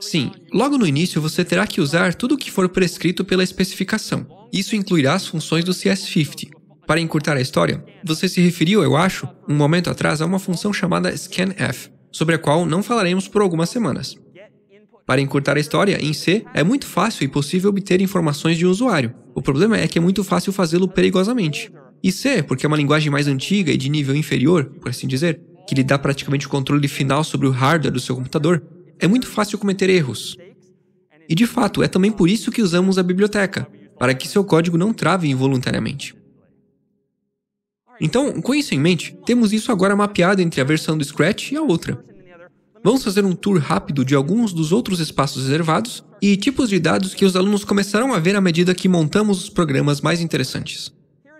Sim, logo no início você terá que usar tudo o que for prescrito pela especificação. Isso incluirá as funções do CS50. Para encurtar a história, você se referiu, eu acho, um momento atrás a uma função chamada scanf, sobre a qual não falaremos por algumas semanas. Para encurtar a história, em C, é muito fácil e possível obter informações de um usuário. O problema é que é muito fácil fazê-lo perigosamente. E C, porque é uma linguagem mais antiga e de nível inferior, por assim dizer, que lhe dá praticamente o controle final sobre o hardware do seu computador, é muito fácil cometer erros. E de fato, é também por isso que usamos a biblioteca, para que seu código não trave involuntariamente. Então, com isso em mente, temos isso agora mapeado entre a versão do Scratch e a outra. Vamos fazer um tour rápido de alguns dos outros espaços reservados e tipos de dados que os alunos começarão a ver à medida que montamos os programas mais interessantes.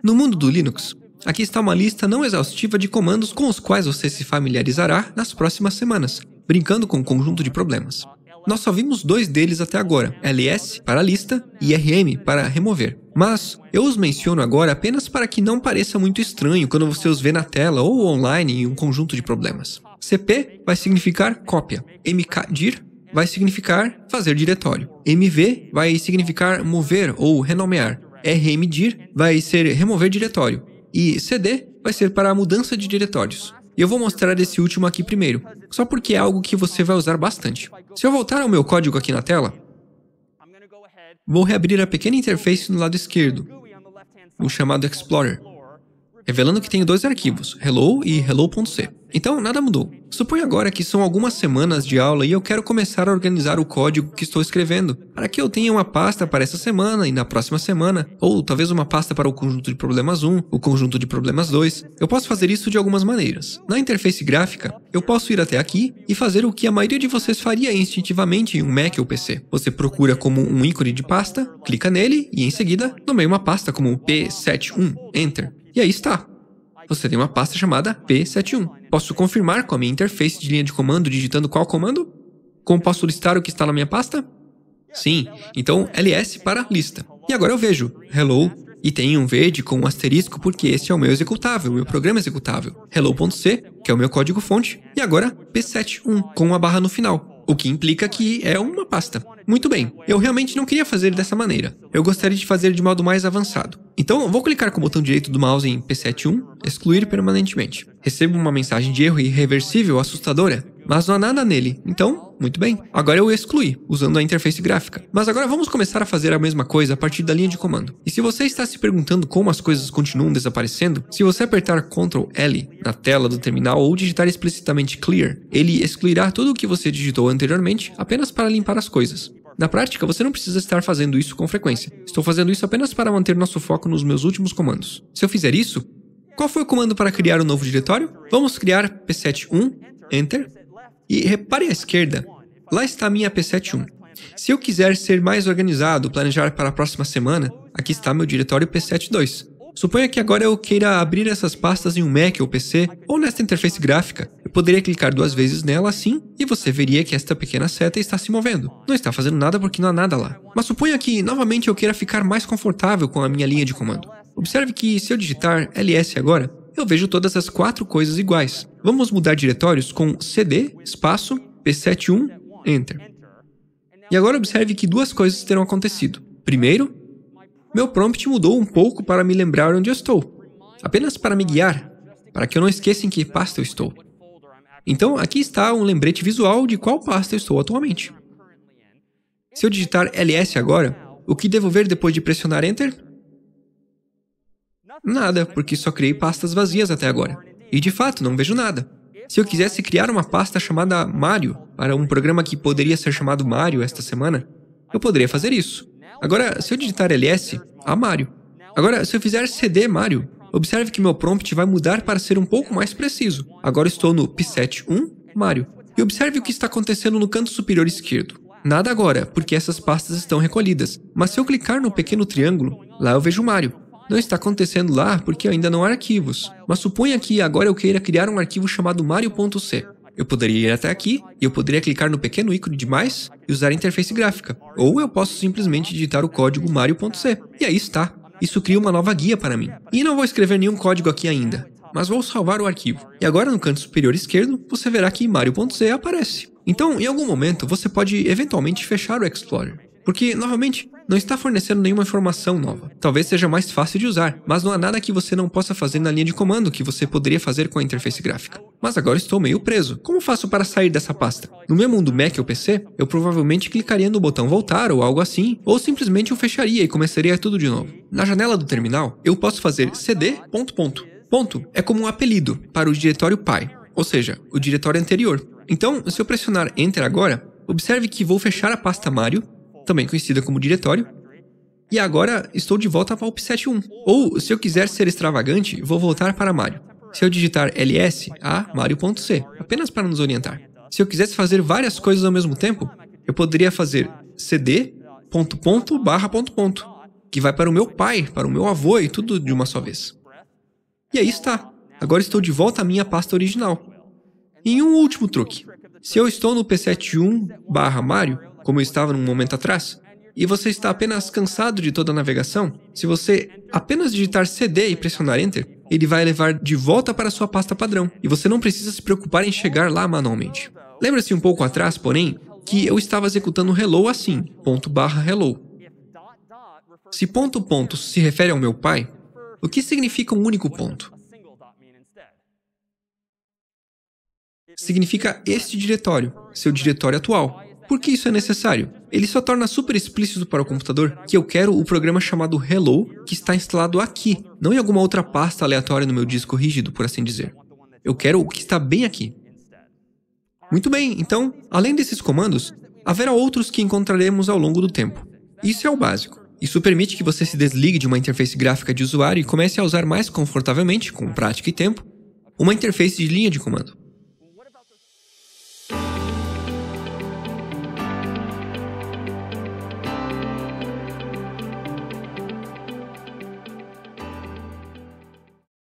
No mundo do Linux, aqui está uma lista não exaustiva de comandos com os quais você se familiarizará nas próximas semanas, brincando com um conjunto de problemas. Nós só vimos dois deles até agora, LS para lista e RM para remover. Mas eu os menciono agora apenas para que não pareça muito estranho quando você os vê na tela ou online em um conjunto de problemas. CP vai significar cópia, mkdir vai significar fazer diretório, mv vai significar mover ou renomear, rmdir vai ser remover diretório e cd vai ser para a mudança de diretórios. E eu vou mostrar esse último aqui primeiro, só porque é algo que você vai usar bastante. Se eu voltar ao meu código aqui na tela, vou reabrir a pequena interface no lado esquerdo, o chamado Explorer revelando que tenho dois arquivos, hello e hello.c. Então, nada mudou. Suponha agora que são algumas semanas de aula e eu quero começar a organizar o código que estou escrevendo, para que eu tenha uma pasta para essa semana e na próxima semana, ou talvez uma pasta para o conjunto de problemas 1, o conjunto de problemas 2. Eu posso fazer isso de algumas maneiras. Na interface gráfica, eu posso ir até aqui e fazer o que a maioria de vocês faria instintivamente em um Mac ou PC. Você procura como um ícone de pasta, clica nele e em seguida nomeia uma pasta como P71, Enter. E aí está. Você tem uma pasta chamada P71. Posso confirmar com a minha interface de linha de comando digitando qual comando? Como posso listar o que está na minha pasta? Sim, então ls para lista. E agora eu vejo hello e tem um verde com um asterisco porque esse é o meu executável, o meu programa executável. hello.c, que é o meu código fonte, e agora p71 com uma barra no final, o que implica que é uma pasta. Muito bem, eu realmente não queria fazer dessa maneira. Eu gostaria de fazer de modo mais avançado. Então, vou clicar com o botão direito do mouse em P71, excluir permanentemente. Recebo uma mensagem de erro irreversível assustadora mas não há nada nele. Então, muito bem. Agora eu excluí, usando a interface gráfica. Mas agora vamos começar a fazer a mesma coisa a partir da linha de comando. E se você está se perguntando como as coisas continuam desaparecendo, se você apertar Ctrl L na tela do terminal ou digitar explicitamente clear, ele excluirá tudo o que você digitou anteriormente apenas para limpar as coisas. Na prática, você não precisa estar fazendo isso com frequência. Estou fazendo isso apenas para manter nosso foco nos meus últimos comandos. Se eu fizer isso, qual foi o comando para criar o um novo diretório? Vamos criar p71, enter, e repare à esquerda, lá está a minha P71. Se eu quiser ser mais organizado, planejar para a próxima semana, aqui está meu diretório P72. Suponha que agora eu queira abrir essas pastas em um Mac ou PC, ou nesta interface gráfica. Eu poderia clicar duas vezes nela assim, e você veria que esta pequena seta está se movendo. Não está fazendo nada porque não há nada lá. Mas suponha que, novamente, eu queira ficar mais confortável com a minha linha de comando. Observe que se eu digitar ls agora, eu vejo todas as quatro coisas iguais. Vamos mudar diretórios com cd, espaço, p71, enter. E agora observe que duas coisas terão acontecido. Primeiro, meu prompt mudou um pouco para me lembrar onde eu estou. Apenas para me guiar, para que eu não esqueça em que pasta eu estou. Então, aqui está um lembrete visual de qual pasta eu estou atualmente. Se eu digitar ls agora, o que devo ver depois de pressionar enter? Nada, porque só criei pastas vazias até agora. E de fato, não vejo nada. Se eu quisesse criar uma pasta chamada Mario, para um programa que poderia ser chamado Mario esta semana, eu poderia fazer isso. Agora, se eu digitar ls, há Mario. Agora, se eu fizer cd Mario, observe que meu prompt vai mudar para ser um pouco mais preciso. Agora estou no p71 Mario. E observe o que está acontecendo no canto superior esquerdo. Nada agora, porque essas pastas estão recolhidas. Mas se eu clicar no pequeno triângulo, lá eu vejo Mario. Não está acontecendo lá porque ainda não há arquivos. Mas suponha que agora eu queira criar um arquivo chamado mario.c. Eu poderia ir até aqui e eu poderia clicar no pequeno ícone de mais e usar a interface gráfica. Ou eu posso simplesmente digitar o código mario.c. E aí está. Isso cria uma nova guia para mim. E não vou escrever nenhum código aqui ainda, mas vou salvar o arquivo. E agora no canto superior esquerdo, você verá que mario.c aparece. Então, em algum momento, você pode eventualmente fechar o Explorer. Porque, novamente, não está fornecendo nenhuma informação nova. Talvez seja mais fácil de usar, mas não há nada que você não possa fazer na linha de comando que você poderia fazer com a interface gráfica. Mas agora estou meio preso. Como faço para sair dessa pasta? No meu mundo Mac ou PC, eu provavelmente clicaria no botão voltar ou algo assim, ou simplesmente eu fecharia e começaria tudo de novo. Na janela do terminal, eu posso fazer cd ponto ponto. Ponto é como um apelido para o diretório pai, ou seja, o diretório anterior. Então, se eu pressionar enter agora, observe que vou fechar a pasta Mario também conhecida como diretório. E agora estou de volta para o 71. Ou, se eu quiser ser extravagante, vou voltar para Mario. Se eu digitar ls, a mario.c, apenas para nos orientar. Se eu quisesse fazer várias coisas ao mesmo tempo, eu poderia fazer cd ponto ponto barra ponto ponto, que vai para o meu pai, para o meu avô e tudo de uma só vez. E aí está. Agora estou de volta à minha pasta original. E um último truque. Se eu estou no p71 barra Mario, como eu estava num momento atrás, e você está apenas cansado de toda a navegação, se você apenas digitar CD e pressionar Enter, ele vai levar de volta para sua pasta padrão, e você não precisa se preocupar em chegar lá manualmente. Lembra-se um pouco atrás, porém, que eu estava executando hello assim, ponto barra hello. Se ponto ponto se refere ao meu pai, o que significa um único ponto? Significa este diretório, seu diretório atual, por que isso é necessário? Ele só torna super explícito para o computador que eu quero o programa chamado Hello, que está instalado aqui, não em alguma outra pasta aleatória no meu disco rígido, por assim dizer. Eu quero o que está bem aqui. Muito bem, então, além desses comandos, haverá outros que encontraremos ao longo do tempo. Isso é o básico. Isso permite que você se desligue de uma interface gráfica de usuário e comece a usar mais confortavelmente, com prática e tempo, uma interface de linha de comando.